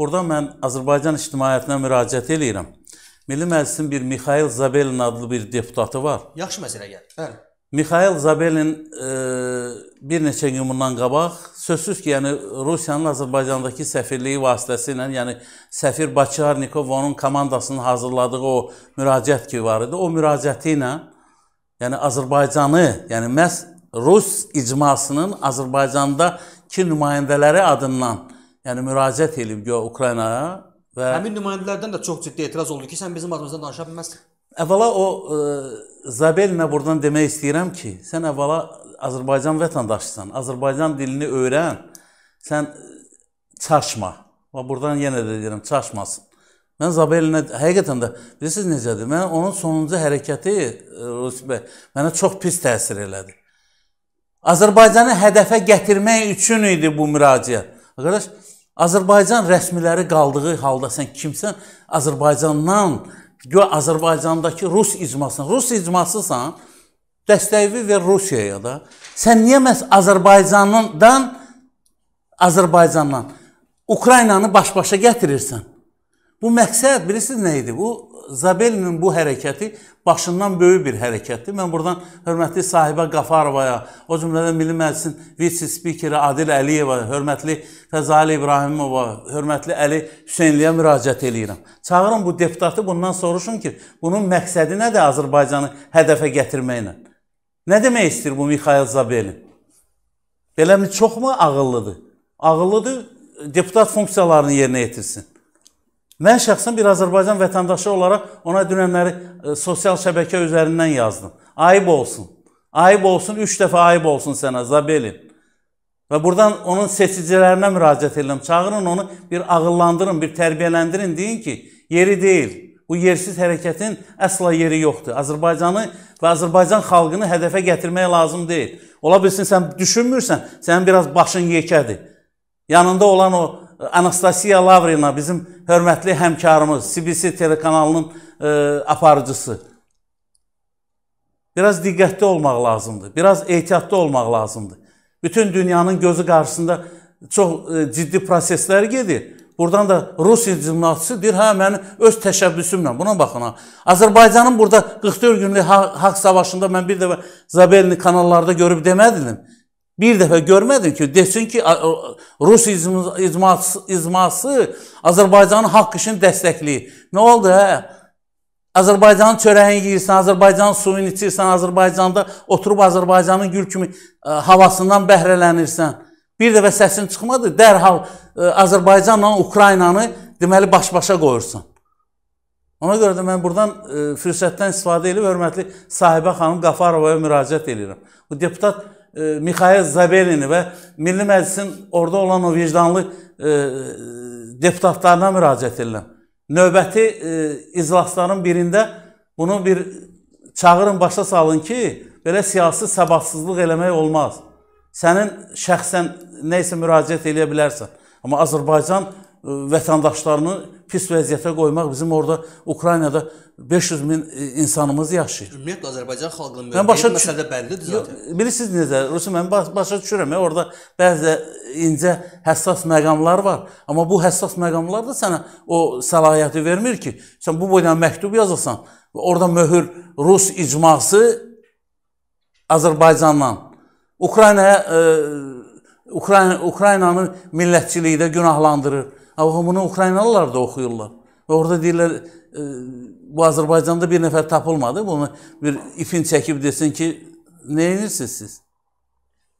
Burada mən Azərbaycan ictimaiyyətinə müraciət eləyirəm. Milli Məclisin bir Mikhail Zabelin adlı bir deputatı var. Yaxşı məsələ gəlir. Bəli. Mikhail Zabelin e, bir neçə gün bundan qabaq sözsüz ki, yəni Rusiyanın Azərbaycandakı səfirliyi vasitəsilə, yəni səfir Baçarnikov və onun komandasının hazırladığı o müraciət ki var idi. O müraciəti ilə yəni Azərbaycanı, yəni məhz Rus icmasının Azərbaycandakı nümayəndələri adından yəni müraciət edib gö Ukraynaya və həmin nümayəndələrdən də çox ciddi etiraz oldu ki, sən bizim adımızdan danışa bilməzsən. Əvvəla o ə, e, Zabelinə burdan demək istəyirəm ki, sən əvvəla Azərbaycan vətəndaşısan. Azərbaycan dilini öyrən. Sən çaşma. Və burdan yenə də deyirəm, çaşmasın. Mən Zabelinə həqiqətən də bilirsiniz necədir? Mən onun sonuncu hərəkəti e, Rusi bəy mənə çox pis təsir elədi. Azərbaycanı hədəfə gətirmək üçün idi bu müraciət. Arkadaş, Azərbaycan rəsmiləri qaldığı halda sən kimsən? Azərbaycandan, gör Azərbaycandakı rus icmasından, rus icmasısan, dəstəyini ver Rusiyaya da. Sən niyə məhz Azərbaycandan Azərbaycandan Ukraynanı baş-başa gətirirsən? Bu məqsəd bilirsiniz nə idi? Bu Zabelinin bu hərəkəti başından böyük bir hərəkətdir. Mən buradan hörmətli sahibə Qafarovaya, o cümlədən Milli Məclisin vitse-spikeri Adil Əliyeva, hörmətli Fəzali İbrahimova, hörmətli Əli Hüseynliyə müraciət eləyirəm. Çağırın bu deputatı bundan soruşun ki, bunun məqsədi nədir Azərbaycanı hədəfə gətirməklə? Nə demək istəyir bu Mikhail Zabelin? Beləmi çoxmu ağıllıdır? Ağıllıdır, deputat funksiyalarını yerinə yetirsin. Mən şəxsən bir Azərbaycan vətəndaşı olaraq ona dünənləri e, sosial şəbəkə üzərindən yazdım. Ayıb olsun. Ayıb olsun, 3 dəfə ayıb olsun sənə Zabelin. Və buradan onun seçicilərinə müraciət edirəm. Çağırın onu, bir ağıllandırın, bir tərbiyələndirin, deyin ki, yeri deyil. Bu yersiz hərəkətin əsla yeri yoxdur. Azərbaycanı və Azərbaycan xalqını hədəfə gətirmək lazım deyil. Ola bilsin sən düşünmürsən, sənin biraz başın yekədir. Yanında olan o e, Anastasiya Lavrina bizim hörmətli həmkarımız, CBC telekanalının e, aparıcısı. Biraz diqqətli olmaq lazımdır. Biraz ehtiyatlı olmaq lazımdır. Bütün dünyanın gözü qarşısında çox e, ciddi proseslər gedir. Buradan da Rusiya cümlatçısı deyir, hə mənim öz təşəbbüsümlə, buna baxın ha. Azərbaycanın burada 44 günlük haq, haq savaşında mən bir dəfə Zabelni kanallarda görüb demədim. Bir dəfə görmədi ki, desin ki, Rus izması, izması Azərbaycanın haqq işini dəstəkləyir. Nə oldu hə? Azərbaycanın çörəyini yeyirsən, Azərbaycanın suyunu içirsən, Azərbaycanda oturub Azərbaycanın gül kimi ə, havasından bəhrələnirsən. Bir dəfə səsin çıxmadı, dərhal ə, Azərbaycanla Ukraynanı deməli baş-başa qoyursan. Ona görə də mən buradan ə, fürsətdən istifadə edib hörmətli Sahibə xanım Qafarovaya müraciət edirəm. Bu deputat e, Mikhail Zabelin'i və Milli Məclisin orada olan o vicdanlı e, deputatlarına müraciət edirəm. Növbəti e, iclasların birində bunu bir çağırın başa salın ki, belə siyasi səbatsızlıq eləmək olmaz. Sənin şəxsən nə isə müraciət eləyə bilərsən. Amma Azərbaycan E, vətəndaşlarını pis vəziyyətə qoymaq bizim orada Ukraynada 500 min e, insanımız yaşayır. Ümumiyyətlə Azərbaycan xalqının mövqeyi məsələdə bəllidir zaten. Bilirsiniz necə? Rusum mən başa düşürəm. Orada bəzi incə həssas məqamlar var. Amma bu həssas məqamlar da sənə o səlahiyyəti vermir ki, sən bu boyda məktub yazasan, orada möhür Rus icması Azərbaycanla Ukraynaya e, Ukrayna Ukraynanı millətçilikdə günahlandırır. Avhamunı Ukraynalılar da oxuyurlar. Və orada deyirlər, e, bu Azərbaycanda bir nəfər tapılmadı. Bunu bir ipin çəkib desin ki, nə edirsiniz siz?